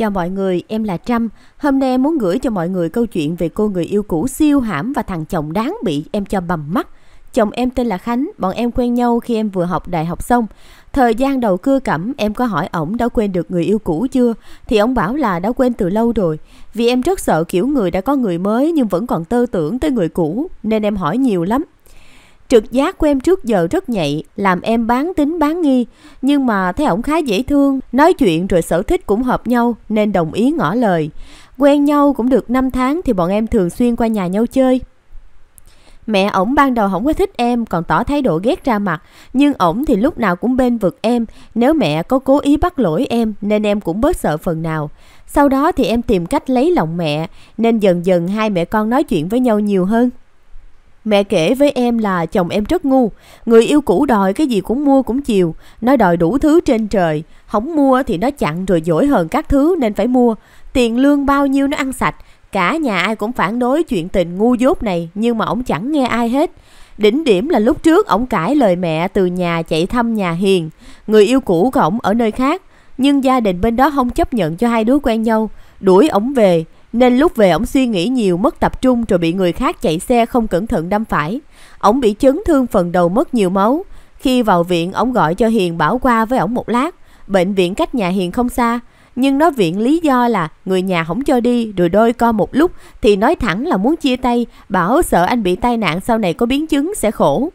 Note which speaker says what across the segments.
Speaker 1: Chào mọi người, em là Trâm. Hôm nay em muốn gửi cho mọi người câu chuyện về cô người yêu cũ siêu hãm và thằng chồng đáng bị em cho bầm mắt. Chồng em tên là Khánh, bọn em quen nhau khi em vừa học đại học xong. Thời gian đầu cưa cẩm, em có hỏi ổng đã quên được người yêu cũ chưa? Thì ổng bảo là đã quên từ lâu rồi. Vì em rất sợ kiểu người đã có người mới nhưng vẫn còn tơ tưởng tới người cũ, nên em hỏi nhiều lắm. Trực giác của em trước giờ rất nhạy, làm em bán tính bán nghi, nhưng mà thấy ổng khá dễ thương, nói chuyện rồi sở thích cũng hợp nhau nên đồng ý ngỏ lời. Quen nhau cũng được 5 tháng thì bọn em thường xuyên qua nhà nhau chơi. Mẹ ổng ban đầu không có thích em còn tỏ thái độ ghét ra mặt, nhưng ổng thì lúc nào cũng bên vực em, nếu mẹ có cố ý bắt lỗi em nên em cũng bớt sợ phần nào. Sau đó thì em tìm cách lấy lòng mẹ, nên dần dần hai mẹ con nói chuyện với nhau nhiều hơn. Mẹ kể với em là chồng em rất ngu, người yêu cũ đòi cái gì cũng mua cũng chiều, nó đòi đủ thứ trên trời, không mua thì nó chặn rồi dỗi hơn các thứ nên phải mua, tiền lương bao nhiêu nó ăn sạch, cả nhà ai cũng phản đối chuyện tình ngu dốt này nhưng mà ổng chẳng nghe ai hết. Đỉnh điểm là lúc trước ổng cãi lời mẹ từ nhà chạy thăm nhà Hiền, người yêu cũ của ổng ở nơi khác, nhưng gia đình bên đó không chấp nhận cho hai đứa quen nhau, đuổi ổng về, nên lúc về ổng suy nghĩ nhiều mất tập trung rồi bị người khác chạy xe không cẩn thận đâm phải. Ổng bị chấn thương phần đầu mất nhiều máu. Khi vào viện ổng gọi cho Hiền bảo qua với ổng một lát. Bệnh viện cách nhà Hiền không xa. Nhưng nói viện lý do là người nhà không cho đi rồi đôi co một lúc thì nói thẳng là muốn chia tay. Bảo sợ anh bị tai nạn sau này có biến chứng sẽ khổ.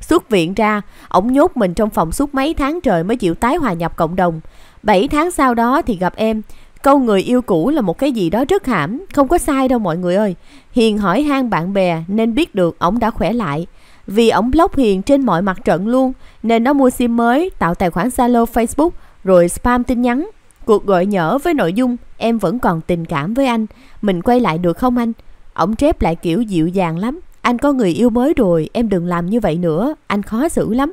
Speaker 1: Xuất viện ra, ổng nhốt mình trong phòng suốt mấy tháng trời mới chịu tái hòa nhập cộng đồng. 7 tháng sau đó thì gặp em. Câu người yêu cũ là một cái gì đó rất hãm, không có sai đâu mọi người ơi. Hiền hỏi han bạn bè nên biết được ổng đã khỏe lại. Vì ổng block Hiền trên mọi mặt trận luôn, nên nó mua sim mới, tạo tài khoản Zalo Facebook, rồi spam tin nhắn. Cuộc gọi nhỡ với nội dung em vẫn còn tình cảm với anh, mình quay lại được không anh? Ổng trép lại kiểu dịu dàng lắm, anh có người yêu mới rồi, em đừng làm như vậy nữa, anh khó xử lắm.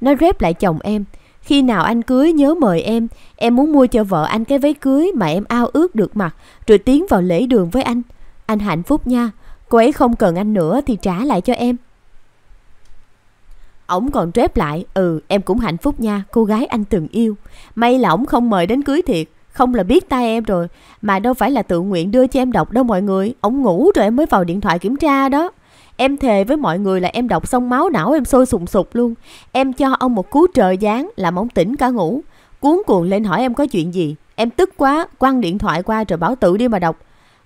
Speaker 1: Nó rép lại chồng em, khi nào anh cưới nhớ mời em, em muốn mua cho vợ anh cái váy cưới mà em ao ước được mặc, rồi tiến vào lễ đường với anh. Anh hạnh phúc nha, cô ấy không cần anh nữa thì trả lại cho em. Ổng còn trép lại, ừ em cũng hạnh phúc nha, cô gái anh từng yêu. May là ổng không mời đến cưới thiệt, không là biết tay em rồi. Mà đâu phải là tự nguyện đưa cho em đọc đâu mọi người, ổng ngủ rồi em mới vào điện thoại kiểm tra đó. Em thề với mọi người là em đọc xong máu não em sôi sùng sục luôn. Em cho ông một cú trời giáng làm ông tỉnh cả ngủ. Cuốn cuồng lên hỏi em có chuyện gì. Em tức quá, quăng điện thoại qua rồi bảo tự đi mà đọc.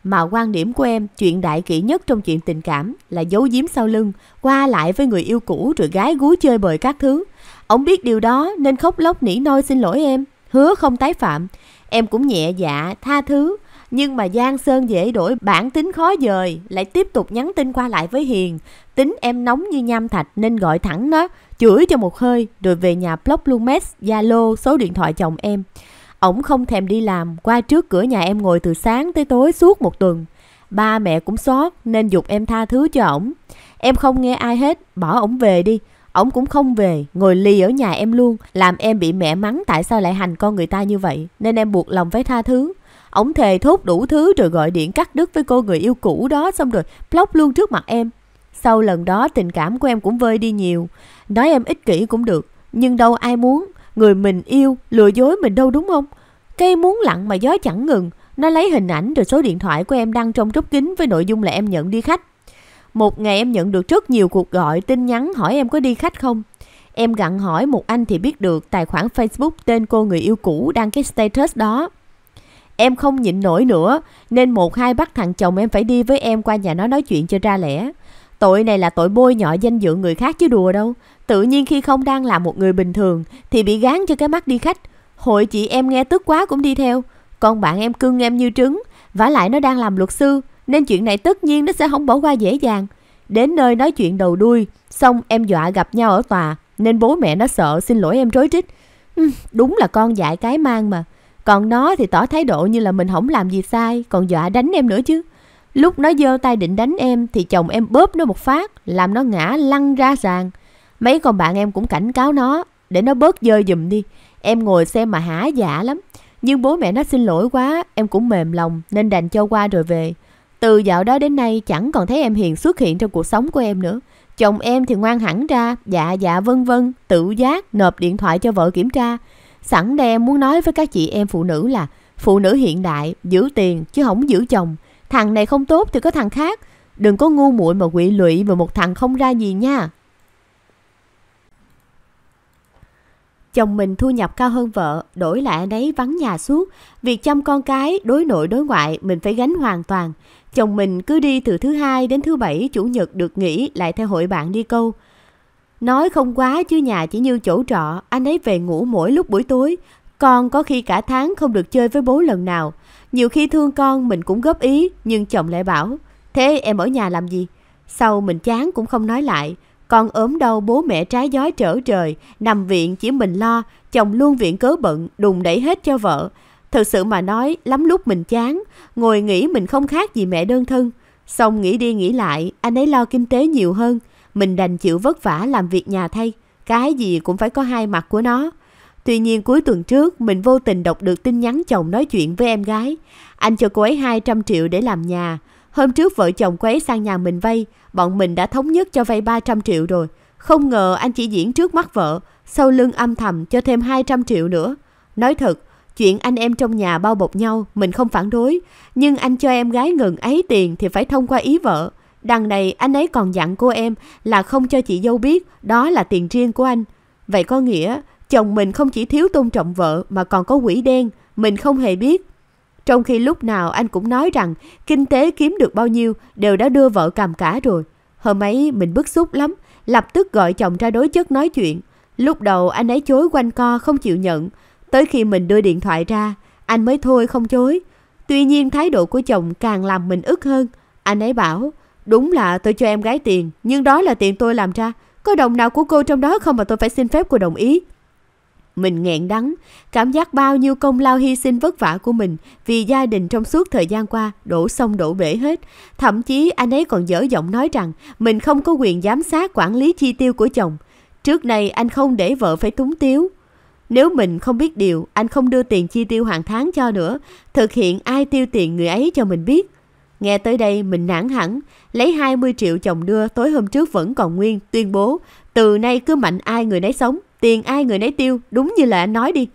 Speaker 1: Mà quan điểm của em, chuyện đại kỷ nhất trong chuyện tình cảm là giấu giếm sau lưng, qua lại với người yêu cũ rồi gái gú chơi bời các thứ. Ông biết điều đó nên khóc lóc nỉ nôi xin lỗi em, hứa không tái phạm. Em cũng nhẹ dạ, tha thứ, nhưng mà Giang Sơn dễ đổi bản tính khó dời, lại tiếp tục nhắn tin qua lại với Hiền. Tính em nóng như nham thạch nên gọi thẳng nó, chửi cho một hơi, rồi về nhà block luôn mess, Zalo, số điện thoại chồng em. Ổng không thèm đi làm, qua trước cửa nhà em ngồi từ sáng tới tối suốt một tuần. Ba mẹ cũng xót nên dục em tha thứ cho ổng. Em không nghe ai hết, bỏ ổng về đi. Ổng cũng không về, ngồi lì ở nhà em luôn, làm em bị mẹ mắng tại sao lại hành con người ta như vậy, nên em buộc lòng phải tha thứ. Ổng thề thốt đủ thứ rồi gọi điện cắt đứt với cô người yêu cũ đó xong rồi block luôn trước mặt em. Sau lần đó tình cảm của em cũng vơi đi nhiều. Nói em ích kỷ cũng được, nhưng đâu ai muốn. Người mình yêu, lừa dối mình đâu đúng không? Cây muốn lặng mà gió chẳng ngừng. Nó lấy hình ảnh rồi số điện thoại của em đăng trong group kính với nội dung là em nhận đi khách. Một ngày em nhận được rất nhiều cuộc gọi, tin nhắn hỏi em có đi khách không. Em gặn hỏi một anh thì biết được tài khoản Facebook tên cô người yêu cũ đăng cái status đó. Em không nhịn nổi nữa, nên một hai bắt thằng chồng em phải đi với em qua nhà nó nói chuyện cho ra lẽ. Tội này là tội bôi nhọ danh dự người khác chứ đùa đâu. Tự nhiên khi không đang là một người bình thường thì bị gán cho cái mắt đi khách. Hội chị em nghe tức quá cũng đi theo. Còn bạn em cưng em như trứng, vả lại nó đang làm luật sư, nên chuyện này tất nhiên nó sẽ không bỏ qua dễ dàng. Đến nơi nói chuyện đầu đuôi, xong em dọa gặp nhau ở tòa, nên bố mẹ nó sợ xin lỗi em rối rít. Ừ, đúng là con dạy cái mang mà. Còn nó thì tỏ thái độ như là mình không làm gì sai, còn dọa đánh em nữa chứ. Lúc nó giơ tay định đánh em thì chồng em bóp nó một phát, làm nó ngã lăn ra sàn. Mấy con bạn em cũng cảnh cáo nó, để nó bớt dơ giùm đi. Em ngồi xem mà hả dạ lắm. Nhưng bố mẹ nó xin lỗi quá, em cũng mềm lòng nên đành cho qua rồi về. Từ dạo đó đến nay chẳng còn thấy em Hiền xuất hiện trong cuộc sống của em nữa. Chồng em thì ngoan hẳn ra, dạ dạ vân vân, tự giác nộp điện thoại cho vợ kiểm tra. Sẵn đây em muốn nói với các chị em phụ nữ là phụ nữ hiện đại giữ tiền chứ không giữ chồng. Thằng này không tốt thì có thằng khác. Đừng có ngu muội mà quỵ lụy vào một thằng không ra gì nha. Chồng mình thu nhập cao hơn vợ, đổi lại anh ấy vắng nhà suốt. Việc chăm con cái, đối nội đối ngoại mình phải gánh hoàn toàn. Chồng mình cứ đi từ thứ hai đến thứ bảy, chủ nhật được nghỉ lại theo hội bạn đi câu. Nói không quá chứ nhà chỉ như chỗ trọ, anh ấy về ngủ mỗi lúc buổi tối. Con có khi cả tháng không được chơi với bố lần nào. Nhiều khi thương con mình cũng góp ý, nhưng chồng lại bảo, thế em ở nhà làm gì? Sau mình chán cũng không nói lại. Con ốm đau bố mẹ trái gió trở trời, nằm viện chỉ mình lo, chồng luôn viện cớ bận, đùng đẩy hết cho vợ. Thật sự mà nói, lắm lúc mình chán, ngồi nghĩ mình không khác gì mẹ đơn thân. Xong nghĩ đi nghĩ lại, anh ấy lo kinh tế nhiều hơn. Mình đành chịu vất vả làm việc nhà thay, cái gì cũng phải có hai mặt của nó. Tuy nhiên cuối tuần trước mình vô tình đọc được tin nhắn chồng nói chuyện với em gái. Anh cho cô ấy 200 triệu để làm nhà. Hôm trước vợ chồng cô ấy sang nhà mình vay, bọn mình đã thống nhất cho vay 300 triệu rồi. Không ngờ anh chỉ diễn trước mắt vợ, sau lưng âm thầm cho thêm 200 triệu nữa. Nói thật, chuyện anh em trong nhà bao bọc nhau mình không phản đối, nhưng anh cho em gái ngừng ấy tiền thì phải thông qua ý vợ. Đằng này anh ấy còn dặn cô em là không cho chị dâu biết đó là tiền riêng của anh. Vậy có nghĩa chồng mình không chỉ thiếu tôn trọng vợ mà còn có quỷ đen, mình không hề biết. Trong khi lúc nào anh cũng nói rằng kinh tế kiếm được bao nhiêu đều đã đưa vợ cầm cả rồi. Hôm ấy mình bức xúc lắm, lập tức gọi chồng ra đối chất nói chuyện. Lúc đầu anh ấy chối quanh co không chịu nhận, tới khi mình đưa điện thoại ra, anh mới thôi không chối. Tuy nhiên thái độ của chồng càng làm mình ức hơn. Anh ấy bảo, Đúng là tôi cho em gái tiền, nhưng đó là tiền tôi làm ra. Có đồng nào của cô trong đó không mà tôi phải xin phép cô đồng ý. Mình nghẹn đắng, cảm giác bao nhiêu công lao hy sinh vất vả của mình vì gia đình trong suốt thời gian qua đổ sông đổ bể hết. Thậm chí anh ấy còn dở giọng nói rằng mình không có quyền giám sát quản lý chi tiêu của chồng. Trước nay anh không để vợ phải túng tiếu. Nếu mình không biết điều, anh không đưa tiền chi tiêu hàng tháng cho nữa. Thực hiện ai tiêu tiền người ấy cho mình biết. Nghe tới đây mình nản hẳn, lấy 20 triệu chồng đưa tối hôm trước vẫn còn nguyên, tuyên bố từ nay cứ mạnh ai người nấy sống, tiền ai người nấy tiêu, đúng như là anh nói đi.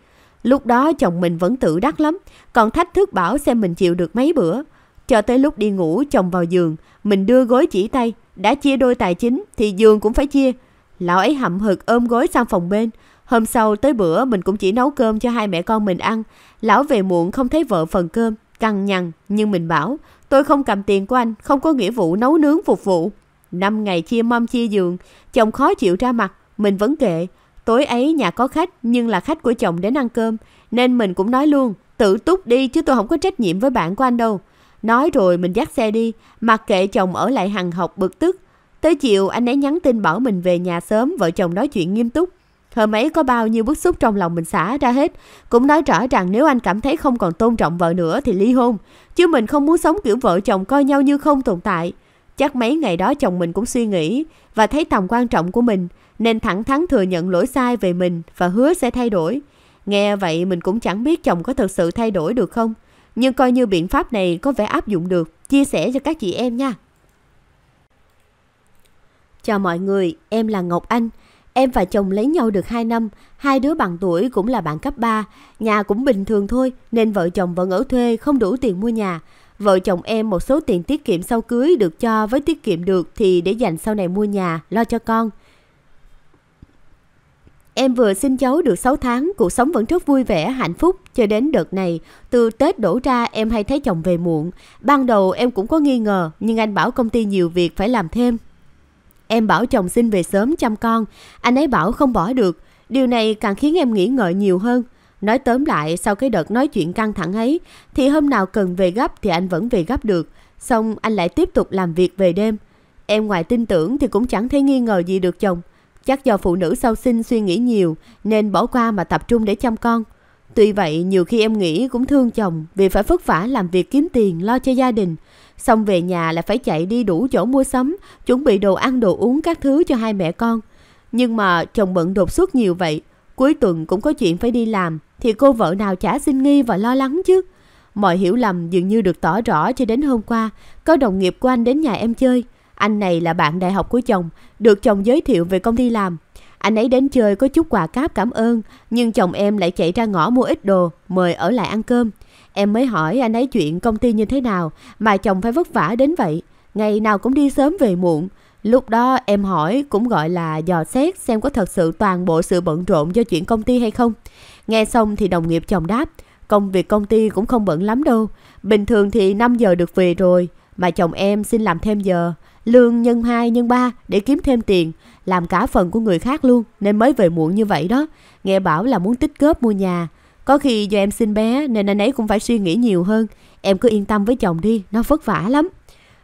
Speaker 1: Lúc đó chồng mình vẫn tự đắc lắm, còn thách thức bảo xem mình chịu được mấy bữa. Cho tới lúc đi ngủ chồng vào giường, mình đưa gối chỉ tay, đã chia đôi tài chính thì giường cũng phải chia. Lão ấy hậm hực ôm gối sang phòng bên, hôm sau tới bữa mình cũng chỉ nấu cơm cho hai mẹ con mình ăn. Lão về muộn không thấy vợ phần cơm, cằn nhằn nhưng mình bảo Tôi không cầm tiền của anh, không có nghĩa vụ nấu nướng phục vụ. Năm ngày chia mâm chia giường, chồng khó chịu ra mặt, mình vẫn kệ. Tối ấy nhà có khách nhưng là khách của chồng đến ăn cơm, nên mình cũng nói luôn, tự túc đi chứ tôi không có trách nhiệm với bạn của anh đâu. Nói rồi mình dắt xe đi, mặc kệ chồng ở lại hằng học bực tức. Tới chiều anh ấy nhắn tin bảo mình về nhà sớm, vợ chồng nói chuyện nghiêm túc. Hôm ấy có bao nhiêu bức xúc trong lòng mình xả ra hết. Cũng nói rõ rằng nếu anh cảm thấy không còn tôn trọng vợ nữa thì ly hôn. Chứ mình không muốn sống kiểu vợ chồng coi nhau như không tồn tại. Chắc mấy ngày đó chồng mình cũng suy nghĩ và thấy tầm quan trọng của mình. Nên thẳng thắn thừa nhận lỗi sai về mình và hứa sẽ thay đổi. Nghe vậy mình cũng chẳng biết chồng có thực sự thay đổi được không. Nhưng coi như biện pháp này có vẻ áp dụng được. Chia sẻ cho các chị em nha. Chào mọi người, em là Ngọc Anh. Em và chồng lấy nhau được 2 năm, hai đứa bằng tuổi cũng là bạn cấp 3, nhà cũng bình thường thôi nên vợ chồng vẫn ở thuê không đủ tiền mua nhà. Vợ chồng em một số tiền tiết kiệm sau cưới được cho với tiết kiệm được thì để dành sau này mua nhà, lo cho con. Em vừa sinh cháu được 6 tháng, cuộc sống vẫn rất vui vẻ, hạnh phúc. Cho đến đợt này, từ Tết đổ ra em hay thấy chồng về muộn. Ban đầu em cũng có nghi ngờ, nhưng anh bảo công ty nhiều việc phải làm thêm Em bảo chồng xin về sớm chăm con, anh ấy bảo không bỏ được. Điều này càng khiến em nghĩ ngợi nhiều hơn. Nói tóm lại, sau cái đợt nói chuyện căng thẳng ấy, thì hôm nào cần về gấp thì anh vẫn về gấp được. Xong anh lại tiếp tục làm việc về đêm. Em ngoài tin tưởng thì cũng chẳng thấy nghi ngờ gì được chồng. Chắc do phụ nữ sau sinh suy nghĩ nhiều nên bỏ qua mà tập trung để chăm con. Tuy vậy, nhiều khi em nghĩ cũng thương chồng vì phải vất vả làm việc kiếm tiền lo cho gia đình. Xong về nhà là phải chạy đi đủ chỗ mua sắm, chuẩn bị đồ ăn đồ uống các thứ cho hai mẹ con. Nhưng mà chồng bận đột xuất nhiều vậy, cuối tuần cũng có chuyện phải đi làm, thì cô vợ nào chả xin nghi và lo lắng chứ. Mọi hiểu lầm dường như được tỏ rõ cho đến hôm qua, có đồng nghiệp của anh đến nhà em chơi. Anh này là bạn đại học của chồng, được chồng giới thiệu về công ty làm. Anh ấy đến chơi có chút quà cáp cảm ơn, nhưng chồng em lại chạy ra ngõ mua ít đồ, mời ở lại ăn cơm. Em mới hỏi anh ấy chuyện công ty như thế nào mà chồng phải vất vả đến vậy. Ngày nào cũng đi sớm về muộn. Lúc đó em hỏi cũng gọi là dò xét xem có thật sự toàn bộ sự bận rộn do chuyện công ty hay không. Nghe xong thì đồng nghiệp chồng đáp, công việc công ty cũng không bận lắm đâu. Bình thường thì 5 giờ được về rồi, mà chồng em xin làm thêm giờ. Lương nhân 2 nhân 3 để kiếm thêm tiền, làm cả phần của người khác luôn nên mới về muộn như vậy đó. Nghe bảo là muốn tích góp mua nhà. Có khi do em sinh bé nên anh ấy cũng phải suy nghĩ nhiều hơn. Em cứ yên tâm với chồng đi, nó vất vả lắm.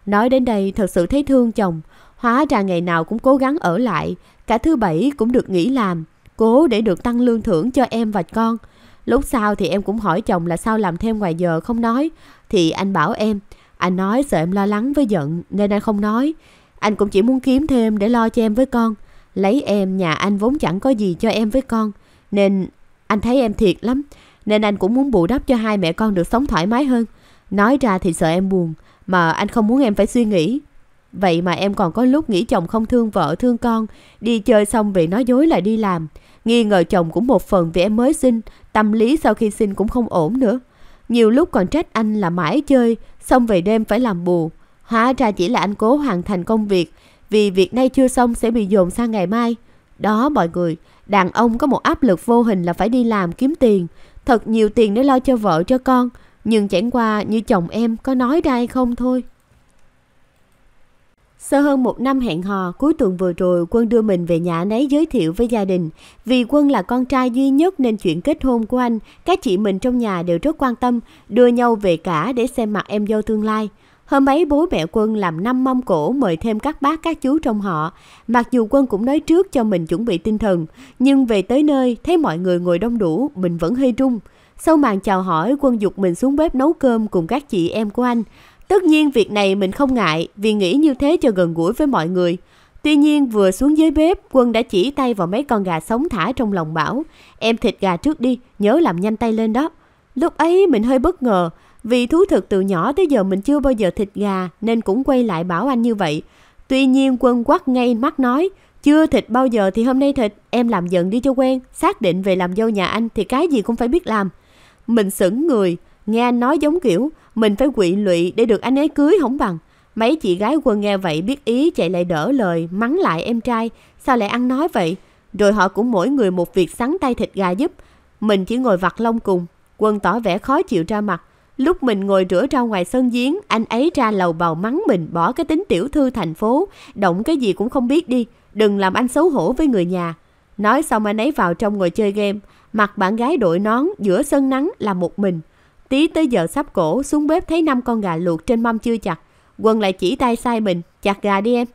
Speaker 1: Nói đến đây thật sự thấy thương chồng. Hóa ra ngày nào cũng cố gắng ở lại. Cả thứ bảy cũng được nghỉ làm. Cố để được tăng lương thưởng cho em và con. Lúc sau thì em cũng hỏi chồng là sao làm thêm ngoài giờ không nói. Thì anh bảo em. Anh nói sợ em lo lắng với giận nên anh không nói. Anh cũng chỉ muốn kiếm thêm để lo cho em với con. Lấy em nhà anh vốn chẳng có gì cho em với con. Nên anh thấy em thiệt lắm, nên anh cũng muốn bù đắp cho hai mẹ con được sống thoải mái hơn. Nói ra thì sợ em buồn, mà anh không muốn em phải suy nghĩ. Vậy mà em còn có lúc nghĩ chồng không thương vợ, thương con, đi chơi xong về nói dối lại đi làm. Nghi ngờ chồng cũng một phần vì em mới sinh, tâm lý sau khi sinh cũng không ổn nữa. Nhiều lúc còn trách anh là mãi chơi, xong về đêm phải làm bù. Hóa ra chỉ là anh cố hoàn thành công việc, vì việc nay chưa xong sẽ bị dồn sang ngày mai. Đó mọi người, đàn ông có một áp lực vô hình là phải đi làm kiếm tiền, thật nhiều tiền để lo cho vợ cho con, nhưng chẳng qua như chồng em có nói ra hay không thôi. Sau hơn một năm hẹn hò, cuối tuần vừa rồi Quân đưa mình về nhà nấy giới thiệu với gia đình. Vì Quân là con trai duy nhất nên chuyện kết hôn của anh, các chị mình trong nhà đều rất quan tâm, đưa nhau về cả để xem mặt em dâu tương lai. Hôm ấy bố mẹ Quân làm năm mâm cổ mời thêm các bác các chú trong họ. Mặc dù Quân cũng nói trước cho mình chuẩn bị tinh thần, nhưng về tới nơi thấy mọi người ngồi đông đủ, mình vẫn hơi trung Sau màn chào hỏi, Quân dục mình xuống bếp nấu cơm cùng các chị em của anh. Tất nhiên việc này mình không ngại vì nghĩ như thế cho gần gũi với mọi người. Tuy nhiên vừa xuống dưới bếp, Quân đã chỉ tay vào mấy con gà sống thả trong lòng bảo. Em thịt gà trước đi, nhớ làm nhanh tay lên đó. Lúc ấy mình hơi bất ngờ, vì thú thực từ nhỏ tới giờ mình chưa bao giờ thịt gà nên cũng quay lại bảo anh như vậy. Tuy nhiên quân quắc ngay mắt nói, chưa thịt bao giờ thì hôm nay thịt, em làm giận đi cho quen, xác định về làm dâu nhà anh thì cái gì cũng phải biết làm. Mình sững người, nghe anh nói giống kiểu, mình phải quỵ lụy để được anh ấy cưới không bằng. Mấy chị gái quân nghe vậy biết ý chạy lại đỡ lời, mắng lại em trai, sao lại ăn nói vậy? Rồi họ cũng mỗi người một việc sắn tay thịt gà giúp, mình chỉ ngồi vặt lông cùng. Quân tỏ vẻ khó chịu ra mặt, Lúc mình ngồi rửa rau ngoài sân giếng, anh ấy ra lầu bào mắng mình bỏ cái tính tiểu thư thành phố, động cái gì cũng không biết đi, đừng làm anh xấu hổ với người nhà. Nói xong anh ấy vào trong ngồi chơi game, mặt bạn gái đội nón giữa sân nắng là một mình. Tí tới giờ sắp cổ, xuống bếp thấy năm con gà luộc trên mâm chưa chặt. Quân lại chỉ tay sai mình, chặt gà đi em.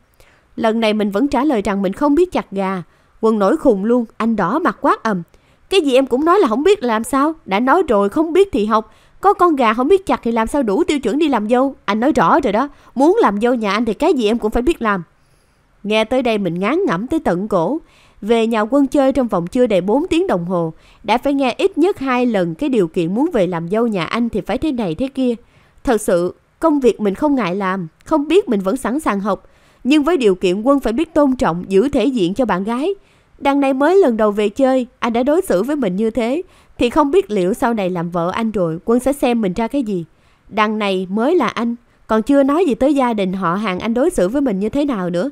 Speaker 1: Lần này mình vẫn trả lời rằng mình không biết chặt gà. Quân nổi khùng luôn, anh đỏ mặt quát ầm. Cái gì em cũng nói là không biết làm sao, đã nói rồi không biết thì học, có con gà không biết chặt thì làm sao đủ tiêu chuẩn đi làm dâu Anh nói rõ rồi đó Muốn làm dâu nhà anh thì cái gì em cũng phải biết làm Nghe tới đây mình ngán ngẩm tới tận cổ Về nhà quân chơi trong vòng chưa đầy 4 tiếng đồng hồ Đã phải nghe ít nhất hai lần cái điều kiện muốn về làm dâu nhà anh thì phải thế này thế kia Thật sự công việc mình không ngại làm Không biết mình vẫn sẵn sàng học Nhưng với điều kiện quân phải biết tôn trọng giữ thể diện cho bạn gái Đằng này mới lần đầu về chơi, anh đã đối xử với mình như thế, thì không biết liệu sau này làm vợ anh rồi Quân sẽ xem mình ra cái gì Đằng này mới là anh Còn chưa nói gì tới gia đình họ hàng anh đối xử với mình như thế nào nữa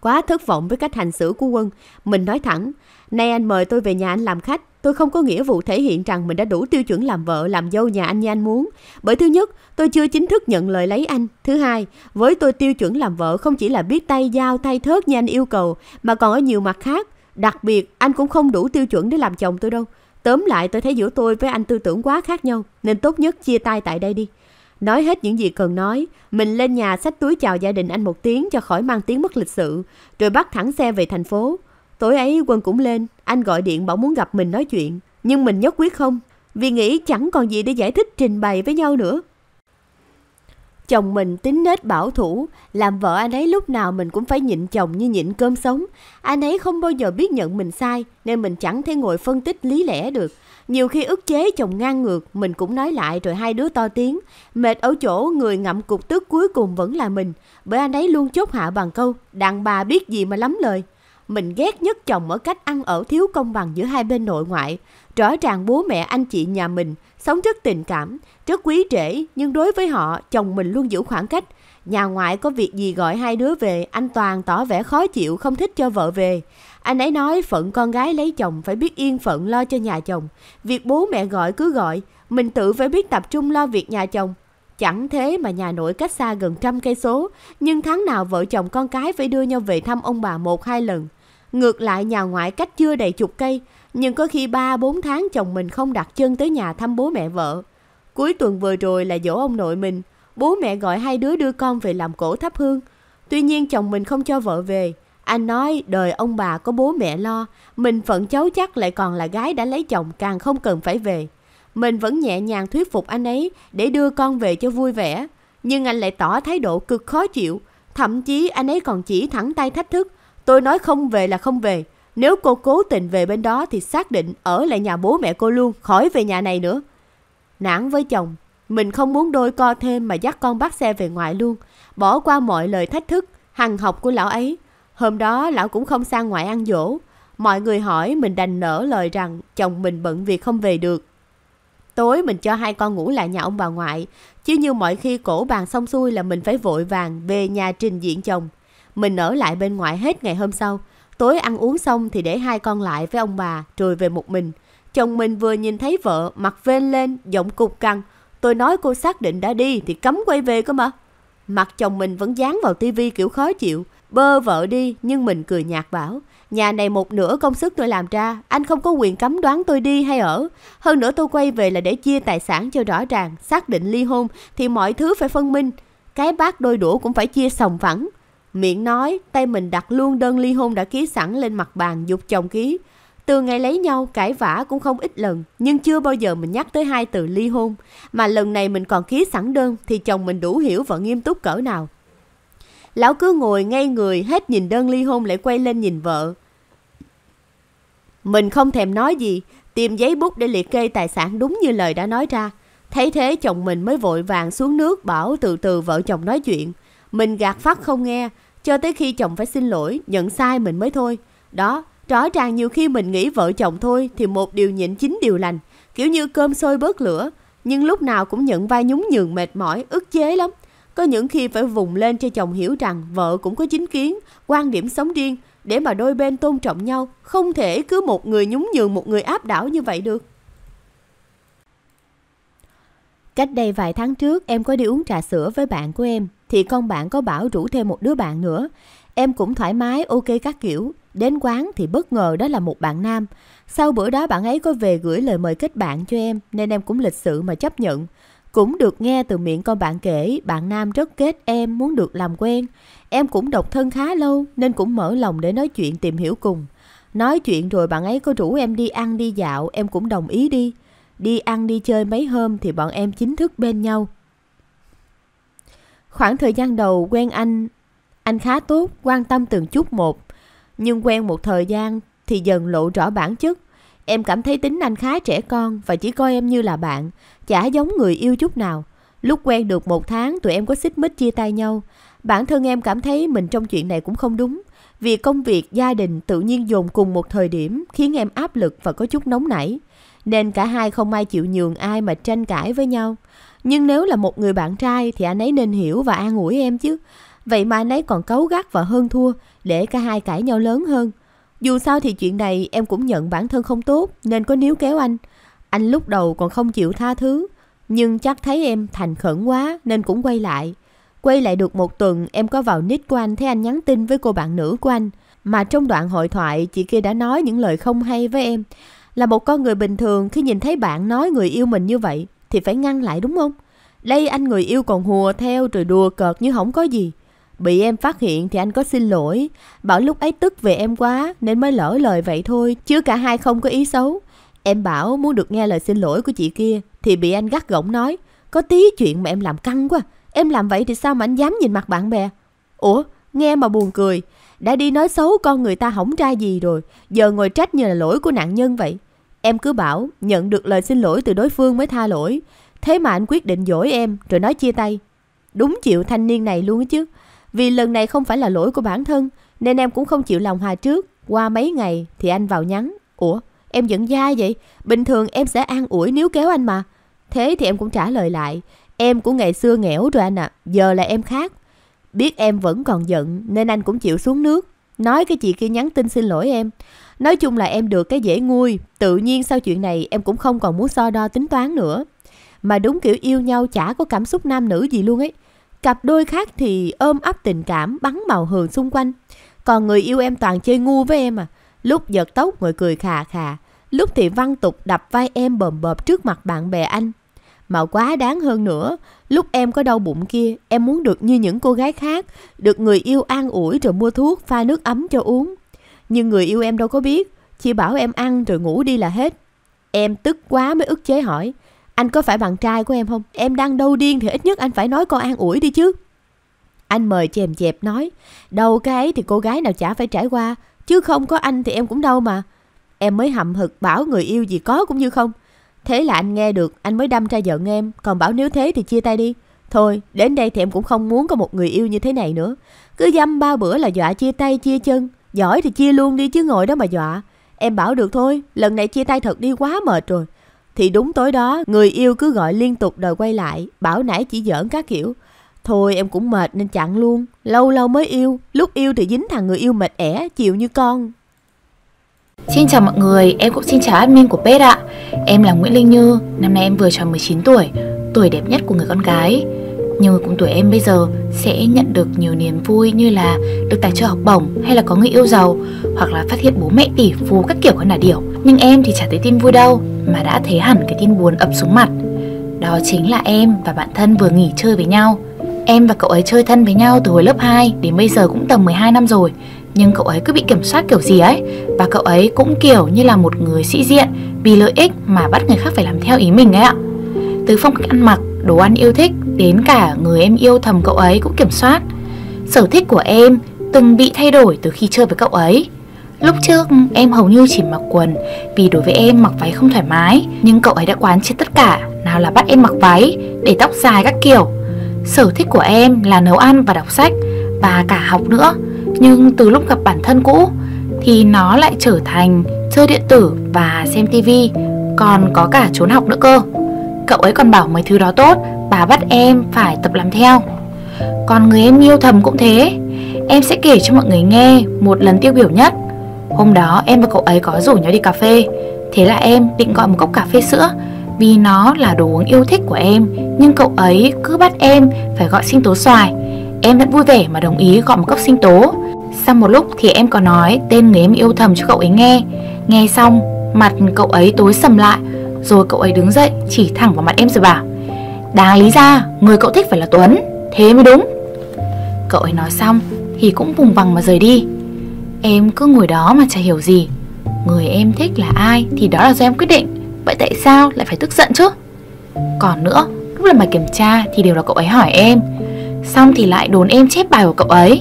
Speaker 1: Quá thất vọng với cách hành xử của Quân Mình nói thẳng Nay anh mời tôi về nhà anh làm khách Tôi không có nghĩa vụ thể hiện rằng mình đã đủ tiêu chuẩn làm vợ, làm dâu nhà anh như anh muốn. Bởi thứ nhất, tôi chưa chính thức nhận lời lấy anh. Thứ hai, với tôi tiêu chuẩn làm vợ không chỉ là biết tay dao, tay thớt như anh yêu cầu, mà còn ở nhiều mặt khác. Đặc biệt, anh cũng không đủ tiêu chuẩn để làm chồng tôi đâu. Tóm lại tôi thấy giữa tôi với anh tư tưởng quá khác nhau nên tốt nhất chia tay tại đây đi. Nói hết những gì cần nói, mình lên nhà xách túi chào gia đình anh một tiếng cho khỏi mang tiếng mất lịch sự, rồi bắt thẳng xe về thành phố. Tối ấy Quân cũng lên, anh gọi điện bảo muốn gặp mình nói chuyện, nhưng mình nhất quyết không, vì nghĩ chẳng còn gì để giải thích trình bày với nhau nữa. Chồng mình tính nết bảo thủ, làm vợ anh ấy lúc nào mình cũng phải nhịn chồng như nhịn cơm sống. Anh ấy không bao giờ biết nhận mình sai, nên mình chẳng thể ngồi phân tích lý lẽ được. Nhiều khi ức chế chồng ngang ngược, mình cũng nói lại rồi hai đứa to tiếng. Mệt ở chỗ người ngậm cục tức cuối cùng vẫn là mình, bởi anh ấy luôn chốt hạ bằng câu, đàn bà biết gì mà lắm lời. Mình ghét nhất chồng ở cách ăn ở thiếu công bằng giữa hai bên nội ngoại. Rõ ràng bố mẹ anh chị nhà mình sống rất tình cảm, rất quý trễ nhưng đối với họ chồng mình luôn giữ khoảng cách. Nhà ngoại có việc gì gọi hai đứa về, anh Toàn tỏ vẻ khó chịu không thích cho vợ về. Anh ấy nói phận con gái lấy chồng phải biết yên phận lo cho nhà chồng. Việc bố mẹ gọi cứ gọi, mình tự phải biết tập trung lo việc nhà chồng. Chẳng thế mà nhà nội cách xa gần trăm cây số, nhưng tháng nào vợ chồng con cái phải đưa nhau về thăm ông bà một hai lần. Ngược lại nhà ngoại cách chưa đầy chục cây, nhưng có khi 3-4 tháng chồng mình không đặt chân tới nhà thăm bố mẹ vợ. Cuối tuần vừa rồi là dỗ ông nội mình, bố mẹ gọi hai đứa đưa con về làm cổ thắp hương. Tuy nhiên chồng mình không cho vợ về. Anh nói đời ông bà có bố mẹ lo, mình phận cháu chắc lại còn là gái đã lấy chồng càng không cần phải về. Mình vẫn nhẹ nhàng thuyết phục anh ấy để đưa con về cho vui vẻ. Nhưng anh lại tỏ thái độ cực khó chịu, thậm chí anh ấy còn chỉ thẳng tay thách thức. Tôi nói không về là không về, nếu cô cố tình về bên đó thì xác định ở lại nhà bố mẹ cô luôn, khỏi về nhà này nữa. Nản với chồng, mình không muốn đôi co thêm mà dắt con bắt xe về ngoại luôn, bỏ qua mọi lời thách thức, hằng học của lão ấy. Hôm đó lão cũng không sang ngoại ăn dỗ. Mọi người hỏi mình đành nở lời rằng chồng mình bận việc không về được. Tối mình cho hai con ngủ lại nhà ông bà ngoại, chứ như mọi khi cổ bàn xong xuôi là mình phải vội vàng về nhà trình diện chồng. Mình ở lại bên ngoại hết ngày hôm sau. Tối ăn uống xong thì để hai con lại với ông bà rồi về một mình. Chồng mình vừa nhìn thấy vợ mặt vên lên, giọng cục cằn. Tôi nói cô xác định đã đi thì cấm quay về cơ mà. Mặt chồng mình vẫn dán vào tivi kiểu khó chịu. Bơ vợ đi nhưng mình cười nhạt bảo. Nhà này một nửa công sức tôi làm ra, anh không có quyền cấm đoán tôi đi hay ở. Hơn nữa tôi quay về là để chia tài sản cho rõ ràng, xác định ly hôn thì mọi thứ phải phân minh. Cái bát đôi đũa cũng phải chia sòng phẳng. Miệng nói, tay mình đặt luôn đơn ly hôn đã ký sẵn lên mặt bàn dục chồng ký. Từ ngày lấy nhau, cãi vã cũng không ít lần, nhưng chưa bao giờ mình nhắc tới hai từ ly hôn. Mà lần này mình còn ký sẵn đơn thì chồng mình đủ hiểu và nghiêm túc cỡ nào. Lão cứ ngồi ngay người hết nhìn đơn ly hôn lại quay lên nhìn vợ. Mình không thèm nói gì, tìm giấy bút để liệt kê tài sản đúng như lời đã nói ra. Thấy thế chồng mình mới vội vàng xuống nước bảo từ từ vợ chồng nói chuyện. Mình gạt phát không nghe, cho tới khi chồng phải xin lỗi, nhận sai mình mới thôi. Đó, rõ ràng nhiều khi mình nghĩ vợ chồng thôi thì một điều nhịn chín điều lành, kiểu như cơm sôi bớt lửa. Nhưng lúc nào cũng nhận vai nhún nhường mệt mỏi, ức chế lắm. Có những khi phải vùng lên cho chồng hiểu rằng vợ cũng có chính kiến, quan điểm sống riêng để mà đôi bên tôn trọng nhau, không thể cứ một người nhún nhường một người áp đảo như vậy được. Cách đây vài tháng trước em có đi uống trà sữa với bạn của em thì con bạn có bảo rủ thêm một đứa bạn nữa. Em cũng thoải mái ok các kiểu. Đến quán thì bất ngờ đó là một bạn nam. Sau bữa đó bạn ấy có về gửi lời mời kết bạn cho em nên em cũng lịch sự mà chấp nhận. Cũng được nghe từ miệng con bạn kể bạn nam rất kết em muốn được làm quen. Em cũng độc thân khá lâu nên cũng mở lòng để nói chuyện tìm hiểu cùng. Nói chuyện rồi bạn ấy có rủ em đi ăn đi dạo em cũng đồng ý đi. Đi ăn đi chơi mấy hôm thì bọn em chính thức bên nhau. Khoảng thời gian đầu quen anh, anh khá tốt, quan tâm từng chút một. Nhưng quen một thời gian thì dần lộ rõ bản chất. Em cảm thấy tính anh khá trẻ con và chỉ coi em như là bạn, chả giống người yêu chút nào. Lúc quen được một tháng tụi em có xích mích chia tay nhau. Bản thân em cảm thấy mình trong chuyện này cũng không đúng. Vì công việc, gia đình tự nhiên dồn cùng một thời điểm khiến em áp lực và có chút nóng nảy nên cả hai không ai chịu nhường ai mà tranh cãi với nhau. Nhưng nếu là một người bạn trai thì anh ấy nên hiểu và an ủi em chứ. Vậy mà anh ấy còn cấu gắt và hơn thua để cả hai cãi nhau lớn hơn. Dù sao thì chuyện này em cũng nhận bản thân không tốt nên có níu kéo anh. Anh lúc đầu còn không chịu tha thứ, nhưng chắc thấy em thành khẩn quá nên cũng quay lại. Quay lại được một tuần em có vào nick của anh thấy anh nhắn tin với cô bạn nữ của anh. Mà trong đoạn hội thoại chị kia đã nói những lời không hay với em. Là một con người bình thường khi nhìn thấy bạn nói người yêu mình như vậy thì phải ngăn lại đúng không? Đây anh người yêu còn hùa theo rồi đùa cợt như không có gì. Bị em phát hiện thì anh có xin lỗi. Bảo lúc ấy tức về em quá nên mới lỡ lời vậy thôi. Chứ cả hai không có ý xấu. Em bảo muốn được nghe lời xin lỗi của chị kia thì bị anh gắt gỏng nói. Có tí chuyện mà em làm căng quá. Em làm vậy thì sao mà anh dám nhìn mặt bạn bè? Ủa, nghe mà buồn cười. Đã đi nói xấu con người ta hỏng ra gì rồi. Giờ ngồi trách như là lỗi của nạn nhân vậy. Em cứ bảo nhận được lời xin lỗi từ đối phương mới tha lỗi. Thế mà anh quyết định dỗi em rồi nói chia tay. Đúng chịu thanh niên này luôn chứ. Vì lần này không phải là lỗi của bản thân nên em cũng không chịu lòng Hòa trước. Qua mấy ngày thì anh vào nhắn. Ủa em giận dai vậy? Bình thường em sẽ an ủi nếu kéo anh mà. Thế thì em cũng trả lời lại. Em của ngày xưa nghẽo rồi anh ạ. À. Giờ là em khác. Biết em vẫn còn giận nên anh cũng chịu xuống nước. Nói cái chị kia nhắn tin xin lỗi em. Nói chung là em được cái dễ nguôi, tự nhiên sau chuyện này em cũng không còn muốn so đo tính toán nữa. Mà đúng kiểu yêu nhau chả có cảm xúc nam nữ gì luôn ấy. Cặp đôi khác thì ôm ấp tình cảm, bắn màu hường xung quanh. Còn người yêu em toàn chơi ngu với em à. Lúc giật tóc ngồi cười khà khà. Lúc thì văn tục đập vai em bầm bợp trước mặt bạn bè anh. Mà quá đáng hơn nữa, lúc em có đau bụng kia, em muốn được như những cô gái khác, được người yêu an ủi rồi mua thuốc, pha nước ấm cho uống. Nhưng người yêu em đâu có biết, chỉ bảo em ăn rồi ngủ đi là hết. Em tức quá mới ức chế hỏi, anh có phải bạn trai của em không? Em đang đâu điên thì ít nhất anh phải nói con an ủi đi chứ. Anh mời chèm chẹp nói, đâu cái thì cô gái nào chả phải trải qua, chứ không có anh thì em cũng đâu mà. Em mới hậm hực bảo người yêu gì có cũng như không. Thế là anh nghe được, anh mới đâm ra giận em, còn bảo nếu thế thì chia tay đi. Thôi, đến đây thì em cũng không muốn có một người yêu như thế này nữa. Cứ dăm ba bữa là dọa chia tay chia chân. Giỏi thì chia luôn đi chứ ngồi đó mà dọa. Em bảo được thôi, lần này chia tay thật đi quá mệt rồi. Thì đúng tối đó, người yêu cứ gọi liên tục đòi quay lại, bảo nãy chỉ giỡn các kiểu. Thôi em cũng mệt nên chặn luôn, lâu lâu mới yêu, lúc yêu thì dính thằng người yêu mệt ẻ, chịu như con.
Speaker 2: Xin chào mọi người, em cũng xin chào admin của Pet ạ. Em là Nguyễn Linh Như, năm nay em vừa tròn 19 tuổi, tuổi đẹp nhất của người con gái nhiều người cùng tuổi em bây giờ sẽ nhận được nhiều niềm vui như là được tài trợ học bổng hay là có người yêu giàu hoặc là phát hiện bố mẹ tỷ phú các kiểu con là điểu nhưng em thì chả thấy tin vui đâu mà đã thấy hẳn cái tin buồn ập xuống mặt đó chính là em và bạn thân vừa nghỉ chơi với nhau Em và cậu ấy chơi thân với nhau từ hồi lớp 2 đến bây giờ cũng tầm 12 năm rồi Nhưng cậu ấy cứ bị kiểm soát kiểu gì ấy Và cậu ấy cũng kiểu như là một người sĩ diện Vì lợi ích mà bắt người khác phải làm theo ý mình ấy ạ Từ phong cách ăn mặc đồ ăn yêu thích Đến cả người em yêu thầm cậu ấy cũng kiểm soát Sở thích của em từng bị thay đổi từ khi chơi với cậu ấy Lúc trước em hầu như chỉ mặc quần Vì đối với em mặc váy không thoải mái Nhưng cậu ấy đã quán trên tất cả Nào là bắt em mặc váy Để tóc dài các kiểu Sở thích của em là nấu ăn và đọc sách Và cả học nữa Nhưng từ lúc gặp bản thân cũ Thì nó lại trở thành chơi điện tử và xem tivi Còn có cả trốn học nữa cơ Cậu ấy còn bảo mấy thứ đó tốt Bà bắt em phải tập làm theo Còn người em yêu thầm cũng thế Em sẽ kể cho mọi người nghe Một lần tiêu biểu nhất Hôm đó em và cậu ấy có rủ nhau đi cà phê Thế là em định gọi một cốc cà phê sữa Vì nó là đồ uống yêu thích của em Nhưng cậu ấy cứ bắt em Phải gọi sinh tố xoài Em vẫn vui vẻ mà đồng ý gọi một cốc sinh tố Sau một lúc thì em có nói Tên người em yêu thầm cho cậu ấy nghe Nghe xong mặt cậu ấy tối sầm lại rồi cậu ấy đứng dậy chỉ thẳng vào mặt em rồi bảo Đáng lý ra người cậu thích phải là Tuấn Thế mới đúng Cậu ấy nói xong thì cũng vùng vằng mà rời đi Em cứ ngồi đó mà chả hiểu gì Người em thích là ai thì đó là do em quyết định Vậy tại sao lại phải tức giận chứ Còn nữa lúc làm bài kiểm tra thì đều là cậu ấy hỏi em Xong thì lại đồn em chép bài của cậu ấy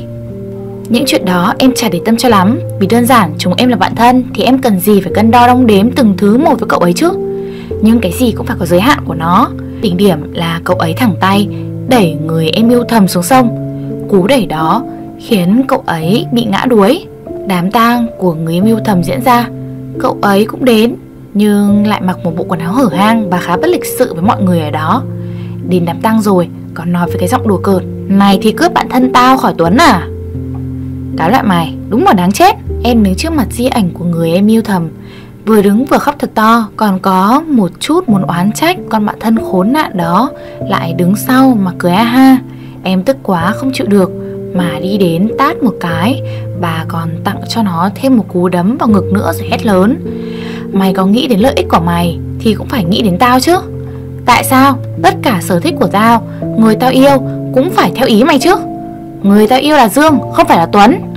Speaker 2: Những chuyện đó em chả để tâm cho lắm Vì đơn giản chúng em là bạn thân Thì em cần gì phải cân đo đong đếm từng thứ một với cậu ấy chứ nhưng cái gì cũng phải có giới hạn của nó đỉnh điểm là cậu ấy thẳng tay đẩy người em yêu thầm xuống sông cú đẩy đó khiến cậu ấy bị ngã đuối đám tang của người em yêu thầm diễn ra cậu ấy cũng đến nhưng lại mặc một bộ quần áo hở hang và khá bất lịch sự với mọi người ở đó đến đám tang rồi còn nói với cái giọng đùa cợt này thì cướp bạn thân tao khỏi tuấn à cái loại mày đúng là đáng chết em đứng trước mặt di ảnh của người em yêu thầm vừa đứng vừa khóc thật to còn có một chút muốn oán trách con bạn thân khốn nạn đó lại đứng sau mà cười a ha em tức quá không chịu được mà đi đến tát một cái bà còn tặng cho nó thêm một cú đấm vào ngực nữa rồi hét lớn mày có nghĩ đến lợi ích của mày thì cũng phải nghĩ đến tao chứ tại sao tất cả sở thích của tao người tao yêu cũng phải theo ý mày chứ người tao yêu là dương không phải là tuấn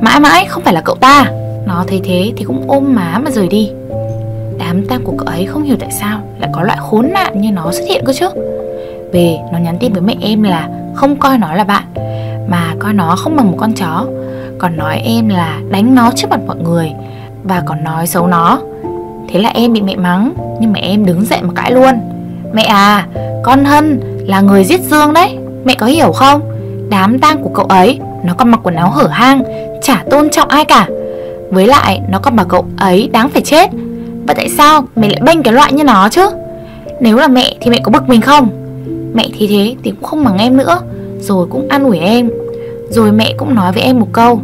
Speaker 2: mãi mãi không phải là cậu ta nó thấy thế thì cũng ôm má mà rời đi Đám tang của cậu ấy không hiểu tại sao Lại có loại khốn nạn như nó xuất hiện cơ chứ Về nó nhắn tin với mẹ em là Không coi nó là bạn Mà coi nó không bằng một con chó Còn nói em là đánh nó trước mặt mọi người Và còn nói xấu nó Thế là em bị mẹ mắng Nhưng mẹ em đứng dậy mà cãi luôn Mẹ à con Hân là người giết Dương đấy Mẹ có hiểu không Đám tang của cậu ấy Nó còn mặc quần áo hở hang Chả tôn trọng ai cả với lại nó còn bảo cậu ấy đáng phải chết Và tại sao mẹ lại bênh cái loại như nó chứ Nếu là mẹ thì mẹ có bực mình không Mẹ thì thế thì cũng không bằng em nữa Rồi cũng an ủi em Rồi mẹ cũng nói với em một câu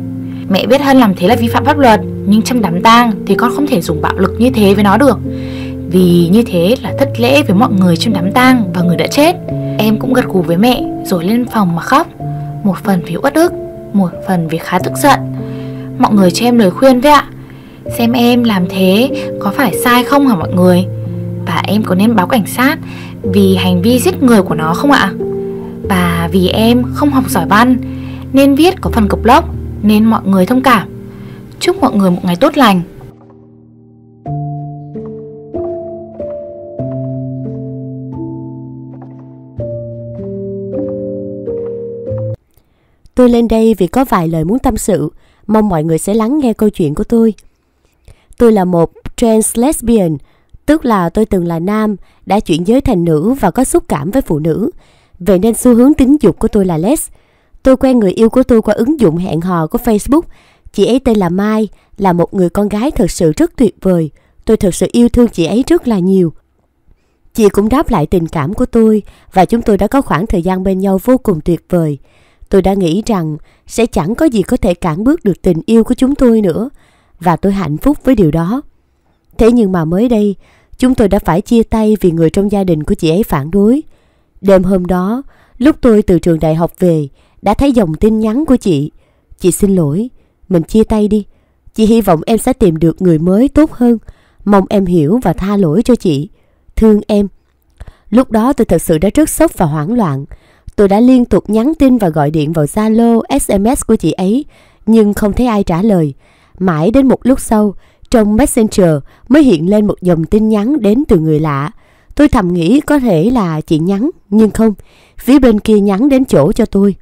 Speaker 2: Mẹ biết Hân làm thế là vi phạm pháp luật Nhưng trong đám tang thì con không thể dùng bạo lực như thế với nó được Vì như thế là thất lễ với mọi người trong đám tang và người đã chết Em cũng gật gù với mẹ rồi lên phòng mà khóc Một phần vì uất ức, một phần vì khá tức giận Mọi người cho em lời khuyên với ạ Xem em làm thế có phải sai không hả mọi người Và em có nên báo cảnh sát Vì hành vi giết người của nó không ạ Và vì em không học giỏi văn Nên viết có phần cục lốc Nên mọi người thông cảm Chúc mọi người một ngày tốt lành
Speaker 1: Tôi lên đây vì có vài lời muốn tâm sự Mong mọi người sẽ lắng nghe câu chuyện của tôi. Tôi là một trans lesbian, tức là tôi từng là nam, đã chuyển giới thành nữ và có xúc cảm với phụ nữ. Vậy nên xu hướng tính dục của tôi là les. Tôi quen người yêu của tôi qua ứng dụng hẹn hò của Facebook. Chị ấy tên là Mai, là một người con gái thật sự rất tuyệt vời. Tôi thật sự yêu thương chị ấy rất là nhiều. Chị cũng đáp lại tình cảm của tôi và chúng tôi đã có khoảng thời gian bên nhau vô cùng tuyệt vời. Tôi đã nghĩ rằng sẽ chẳng có gì có thể cản bước được tình yêu của chúng tôi nữa và tôi hạnh phúc với điều đó. Thế nhưng mà mới đây, chúng tôi đã phải chia tay vì người trong gia đình của chị ấy phản đối. Đêm hôm đó, lúc tôi từ trường đại học về, đã thấy dòng tin nhắn của chị. Chị xin lỗi, mình chia tay đi. Chị hy vọng em sẽ tìm được người mới tốt hơn. Mong em hiểu và tha lỗi cho chị. Thương em. Lúc đó tôi thật sự đã rất sốc và hoảng loạn. Tôi đã liên tục nhắn tin và gọi điện vào Zalo, SMS của chị ấy, nhưng không thấy ai trả lời. Mãi đến một lúc sau, trong Messenger mới hiện lên một dòng tin nhắn đến từ người lạ. Tôi thầm nghĩ có thể là chị nhắn, nhưng không, phía bên kia nhắn đến chỗ cho tôi.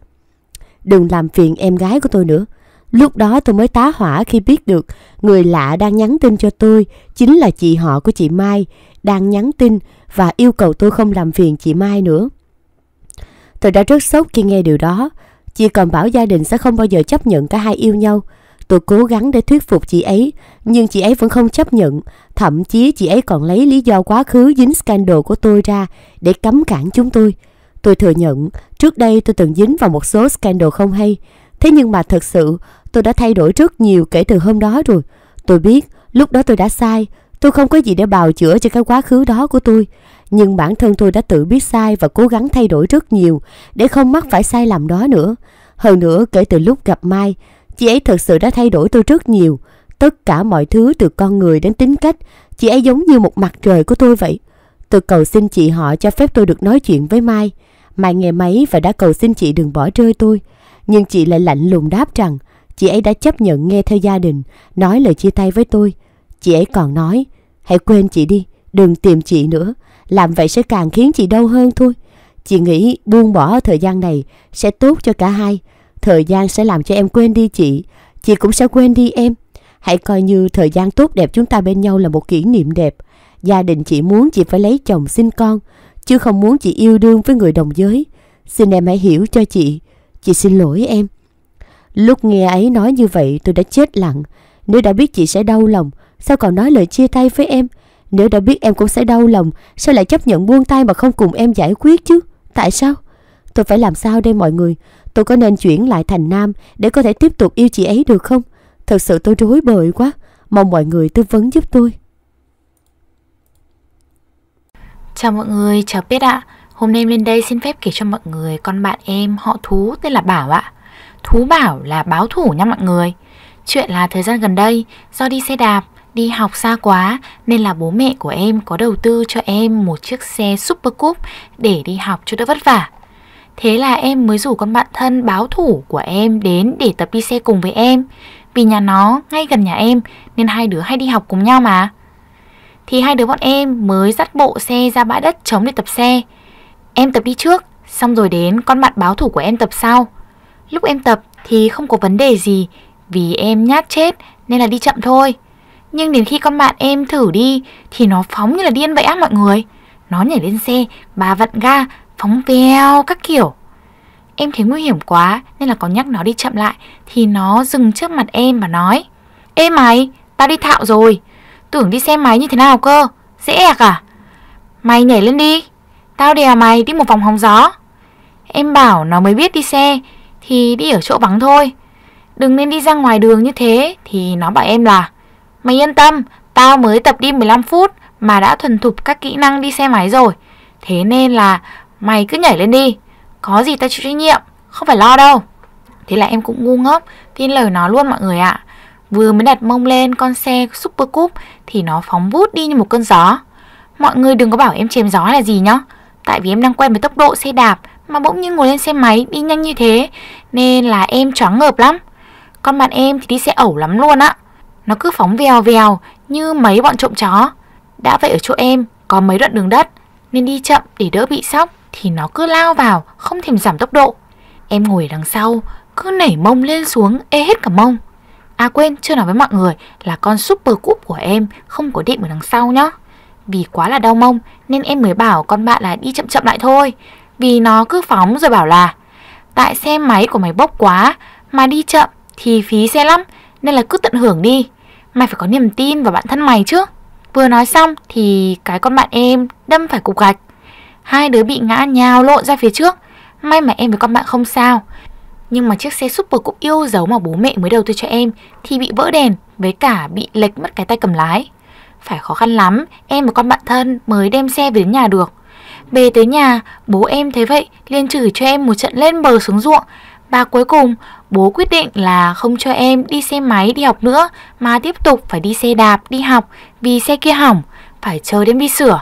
Speaker 1: Đừng làm phiền em gái của tôi nữa. Lúc đó tôi mới tá hỏa khi biết được người lạ đang nhắn tin cho tôi chính là chị họ của chị Mai, đang nhắn tin và yêu cầu tôi không làm phiền chị Mai nữa. Tôi đã rất sốc khi nghe điều đó. Chị còn bảo gia đình sẽ không bao giờ chấp nhận cả hai yêu nhau. Tôi cố gắng để thuyết phục chị ấy, nhưng chị ấy vẫn không chấp nhận. Thậm chí chị ấy còn lấy lý do quá khứ dính scandal của tôi ra để cấm cản chúng tôi. Tôi thừa nhận, trước đây tôi từng dính vào một số scandal không hay. Thế nhưng mà thật sự, tôi đã thay đổi rất nhiều kể từ hôm đó rồi. Tôi biết, lúc đó tôi đã sai, Tôi không có gì để bào chữa cho cái quá khứ đó của tôi. Nhưng bản thân tôi đã tự biết sai và cố gắng thay đổi rất nhiều để không mắc phải sai lầm đó nữa. Hơn nữa, kể từ lúc gặp Mai, chị ấy thật sự đã thay đổi tôi rất nhiều. Tất cả mọi thứ từ con người đến tính cách, chị ấy giống như một mặt trời của tôi vậy. Tôi cầu xin chị họ cho phép tôi được nói chuyện với Mai. Mai nghe máy và đã cầu xin chị đừng bỏ rơi tôi. Nhưng chị lại lạnh lùng đáp rằng chị ấy đã chấp nhận nghe theo gia đình, nói lời chia tay với tôi. Chị ấy còn nói, Hãy quên chị đi, đừng tìm chị nữa. Làm vậy sẽ càng khiến chị đau hơn thôi. Chị nghĩ buông bỏ thời gian này sẽ tốt cho cả hai. Thời gian sẽ làm cho em quên đi chị. Chị cũng sẽ quên đi em. Hãy coi như thời gian tốt đẹp chúng ta bên nhau là một kỷ niệm đẹp. Gia đình chị muốn chị phải lấy chồng sinh con, chứ không muốn chị yêu đương với người đồng giới. Xin em hãy hiểu cho chị. Chị xin lỗi em. Lúc nghe ấy nói như vậy tôi đã chết lặng. Nếu đã biết chị sẽ đau lòng, Sao còn nói lời chia tay với em? Nếu đã biết em cũng sẽ đau lòng, sao lại chấp nhận buông tay mà không cùng em giải quyết chứ? Tại sao? Tôi phải làm sao đây mọi người? Tôi có nên chuyển lại thành Nam để có thể tiếp tục yêu chị ấy được không? Thật sự tôi rối bời quá. Mong mọi người tư vấn giúp tôi.
Speaker 2: Chào mọi người, chào Pết ạ. Hôm nay em lên đây xin phép kể cho mọi người con bạn em họ Thú tên là Bảo ạ. Thú Bảo là báo thủ nha mọi người. Chuyện là thời gian gần đây, do đi xe đạp đi học xa quá nên là bố mẹ của em có đầu tư cho em một chiếc xe Super cup để đi học cho đỡ vất vả. Thế là em mới rủ con bạn thân báo thủ của em đến để tập đi xe cùng với em. Vì nhà nó ngay gần nhà em nên hai đứa hay đi học cùng nhau mà. Thì hai đứa bọn em mới dắt bộ xe ra bãi đất trống để tập xe. Em tập đi trước, xong rồi đến con bạn báo thủ của em tập sau. Lúc em tập thì không có vấn đề gì vì em nhát chết nên là đi chậm thôi. Nhưng đến khi con bạn em thử đi thì nó phóng như là điên vậy á mọi người. Nó nhảy lên xe, bà vặn ga, phóng veo các kiểu. Em thấy nguy hiểm quá nên là có nhắc nó đi chậm lại thì nó dừng trước mặt em và nói Ê mày, tao đi thạo rồi, tưởng đi xe máy như thế nào cơ, dễ ẹc à? Mày nhảy lên đi, tao đè mày đi một vòng hóng gió. Em bảo nó mới biết đi xe thì đi ở chỗ vắng thôi. Đừng nên đi ra ngoài đường như thế thì nó bảo em là Mày yên tâm, tao mới tập đi 15 phút mà đã thuần thục các kỹ năng đi xe máy rồi. Thế nên là mày cứ nhảy lên đi, có gì tao chịu trách nhiệm, không phải lo đâu. Thế là em cũng ngu ngốc, tin lời nó luôn mọi người ạ. Vừa mới đặt mông lên con xe Super cup thì nó phóng vút đi như một cơn gió. Mọi người đừng có bảo em chém gió là gì nhá, tại vì em đang quen với tốc độ xe đạp mà bỗng nhiên ngồi lên xe máy đi nhanh như thế nên là em choáng ngợp lắm. Con bạn em thì đi xe ẩu lắm luôn á. Nó cứ phóng vèo vèo như mấy bọn trộm chó. Đã vậy ở chỗ em có mấy đoạn đường đất nên đi chậm để đỡ bị sóc thì nó cứ lao vào không thèm giảm tốc độ. Em ngồi đằng sau cứ nảy mông lên xuống ê hết cả mông. À quên, chưa nói với mọi người là con super cúp của em không có đệm ở đằng sau nhá. Vì quá là đau mông nên em mới bảo con bạn là đi chậm chậm lại thôi. Vì nó cứ phóng rồi bảo là Tại xe máy của mày bốc quá mà đi chậm thì phí xe lắm nên là cứ tận hưởng đi. Mày phải có niềm tin vào bản thân mày chứ Vừa nói xong thì cái con bạn em đâm phải cục gạch Hai đứa bị ngã nhào lộn ra phía trước May mà em với con bạn không sao Nhưng mà chiếc xe super cũng yêu dấu mà bố mẹ mới đầu tư cho em Thì bị vỡ đèn với cả bị lệch mất cái tay cầm lái Phải khó khăn lắm Em và con bạn thân mới đem xe về đến nhà được Về tới nhà Bố em thấy vậy liền chửi cho em một trận lên bờ xuống ruộng và cuối cùng, bố quyết định là không cho em đi xe máy đi học nữa mà tiếp tục phải đi xe đạp đi học vì xe kia hỏng, phải chờ đến đi sửa.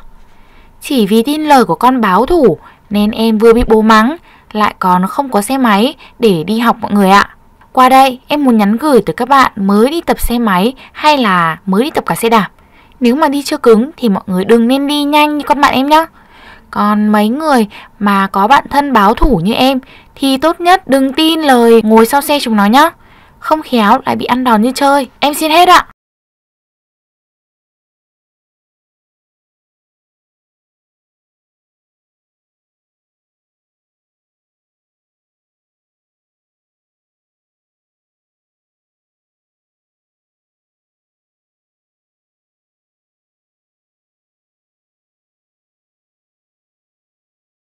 Speaker 2: Chỉ vì tin lời của con báo thủ nên em vừa bị bố mắng, lại còn không có xe máy để đi học mọi người ạ. Qua đây em muốn nhắn gửi tới các bạn mới đi tập xe máy hay là mới đi tập cả xe đạp. Nếu mà đi chưa cứng thì mọi người đừng nên đi nhanh như con bạn em nhé. Còn mấy người mà có bạn thân báo thủ như em thì tốt nhất đừng tin lời ngồi sau xe chúng nó nhá. Không khéo lại bị ăn đòn như chơi. Em xin hết ạ.